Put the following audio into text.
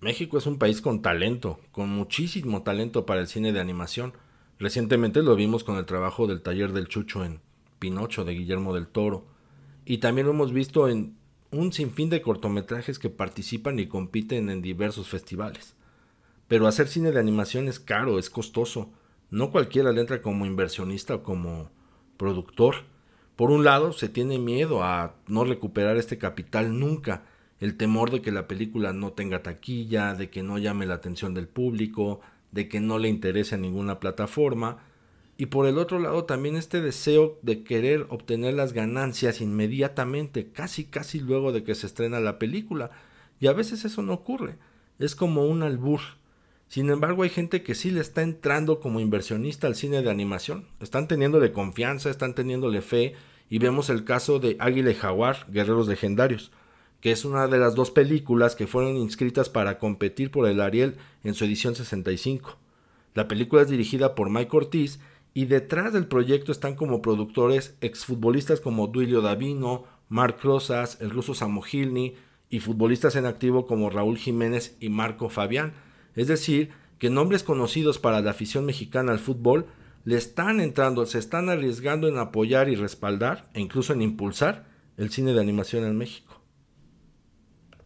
México es un país con talento, con muchísimo talento para el cine de animación. Recientemente lo vimos con el trabajo del taller del Chucho en Pinocho de Guillermo del Toro. Y también lo hemos visto en un sinfín de cortometrajes que participan y compiten en diversos festivales. Pero hacer cine de animación es caro, es costoso. No cualquiera le entra como inversionista o como productor. Por un lado, se tiene miedo a no recuperar este capital nunca el temor de que la película no tenga taquilla, de que no llame la atención del público, de que no le interese a ninguna plataforma, y por el otro lado también este deseo de querer obtener las ganancias inmediatamente, casi casi luego de que se estrena la película, y a veces eso no ocurre, es como un albur. Sin embargo, hay gente que sí le está entrando como inversionista al cine de animación. Están teniéndole confianza, están teniéndole fe. Y vemos el caso de Águila y Jaguar, Guerreros Legendarios que es una de las dos películas que fueron inscritas para competir por el Ariel en su edición 65. La película es dirigida por Mike Ortiz y detrás del proyecto están como productores exfutbolistas como Duilio Davino, Mark Rosas, el ruso Samohilny y futbolistas en activo como Raúl Jiménez y Marco Fabián. Es decir, que nombres conocidos para la afición mexicana al fútbol le están entrando, se están arriesgando en apoyar y respaldar e incluso en impulsar el cine de animación en México.